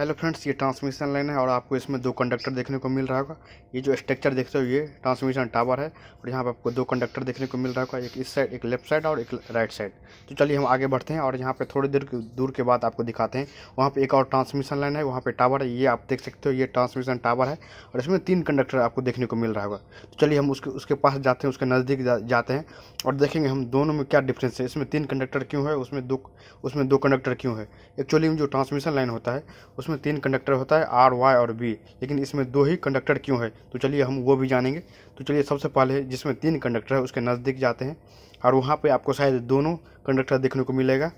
hello friends ये transmission line है और आपको इसमें दो कंडक्टर देखने को मिल रहा होगा ये जो स्ट्रक्चर देखते हो ये ट्रांसमिशन टावर है और यहाँ पर आपको दो कंडक्टर देखने को मिल रहा होगा एक इस साइड एक लेफ्ट साइड और एक राइट साइड तो चलिए हम आगे बढ़ते हैं और यहाँ पे थोड़ी देर दूर के बाद आपको दिखाते हैं वहाँ पर एक और ट्रांसमिशन लाइन है वहाँ पर टावर है ये आप देख सकते हो ये ट्रांसमिशन टावर है और इसमें तीन कंडक्टर आपको देखने को मिल रहा होगा तो चलिए हम उसके उसके पास जाते हैं उसके नज़दीक जाते हैं और देखेंगे हम दोनों में क्या डिफरेंस है इसमें तीन कंडक्टर क्यों है उसमें दो उसमें दो कंडक्टर क्यों है एक्चुअली में जो ट्रांसमिशन लाइन होता है उसमें इसमें तीन कंडक्टर होता है आर वाई और बी लेकिन इसमें दो ही कंडक्टर क्यों है तो चलिए हम वो भी जानेंगे तो चलिए सबसे पहले जिसमें तीन कंडक्टर है उसके नज़दीक जाते हैं और वहाँ पर आपको शायद दोनों कंडक्टर देखने को मिलेगा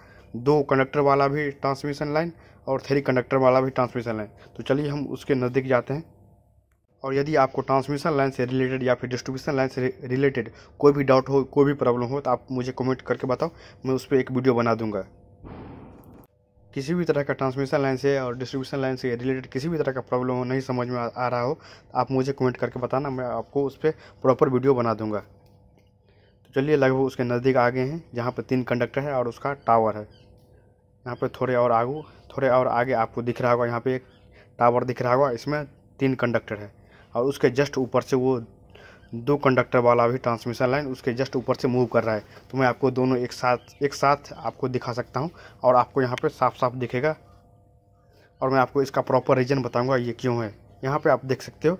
दो कंडक्टर वाला भी ट्रांसमिशन लाइन और थ्री कंडक्टर वाला भी ट्रांसमिशन लाइन तो चलिए हम उसके नज़दीक जाते हैं और यदि आपको ट्रांसमिशन लाइन से रिलेटेड या फिर डिस्ट्रीब्यूशन लाइन से रिलेटेड कोई भी डाउट हो कोई भी प्रॉब्लम हो तो आप मुझे कमेंट करके बताओ मैं उस पर एक वीडियो बना दूंगा किसी भी तरह का ट्रांसमिशन लाइन से और डिस्ट्रीब्यूशन लाइन से रिलेटेड किसी भी तरह का प्रॉब्लम हो नहीं समझ में आ, रहा हो आप मुझे कमेंट करके बताना मैं आपको उस पर प्रॉपर वीडियो बना दूंगा तो चलिए लगभग उसके नज़दीक आ गए हैं जहाँ पर तीन कंडक्टर है और उसका टावर है यहाँ पर थोड़े और आगू थोड़े और आगे आपको दिख रहा होगा यहाँ पर एक टावर दिख रहा होगा इसमें तीन कंडक्टर है और उसके जस्ट ऊपर से वो दो कंडक्टर वाला भी ट्रांसमिशन लाइन उसके जस्ट ऊपर से मूव कर रहा है तो मैं आपको दोनों एक साथ एक साथ आपको दिखा सकता हूँ और आपको यहाँ पर साफ साफ दिखेगा और मैं आपको इसका प्रॉपर रीजन बताऊँगा ये क्यों है यहाँ पर आप देख सकते हो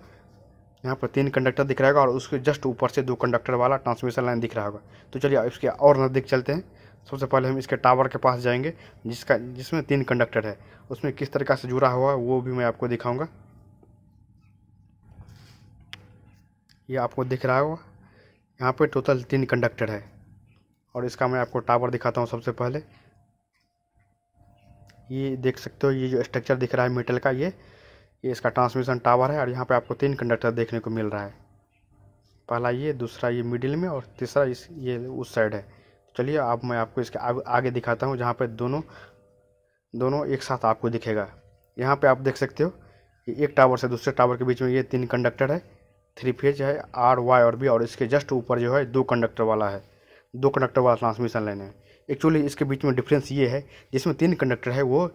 यहाँ पर तीन कंडक्टर दिख रहा होगा और उसके जस्ट ऊपर से दो कंडक्टर वाला ट्रांसमिशन लाइन दिख रहा होगा तो चलिए इसके और नज़दीक चलते हैं सबसे पहले हम इसके टावर के पास जाएंगे जिसका जिसमें तीन कंडक्टर है उसमें किस तरीका से जुड़ा हुआ है वो भी मैं आपको दिखाऊंगा ये आपको दिख रहा होगा यहाँ पे टोटल तीन कंडक्टर है और इसका मैं आपको टावर दिखाता हूँ सबसे पहले ये देख सकते हो ये जो स्ट्रक्चर दिख रहा है मेटल का ये ये इसका ट्रांसमिशन टावर है और यहाँ पे आपको तीन कंडक्टर देखने को मिल रहा है पहला ये दूसरा ये मिडिल में और तीसरा इस ये उस साइड है चलिए अब मैं आपको इसके आग, आगे दिखाता हूँ जहाँ पर दोनों दोनों एक साथ आपको दिखेगा यहाँ पर आप देख सकते हो एक टावर से दूसरे टावर के बीच में ये तीन कंडक्टर है थ्री फेज है आर वाई और बी और इसके जस्ट ऊपर जो है दो कंडक्टर वाला है दो कंडक्टर वाला ट्रांसमिशन लाइन है एक्चुअली इसके बीच में डिफरेंस ये है जिसमें तीन कंडक्टर है वो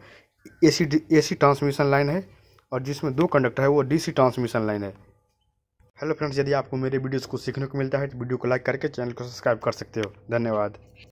ए सी ए सी ट्रांसमिशन लाइन है और जिसमें दो कंडक्टर है वो डी सी ट्रांसमिशन लाइन है हेलो फ्रेंड्स यदि आपको मेरे वीडियोस को सीखने को मिलता है तो वीडियो को लाइक करके चैनल को सब्सक्राइब कर सकते हो धन्यवाद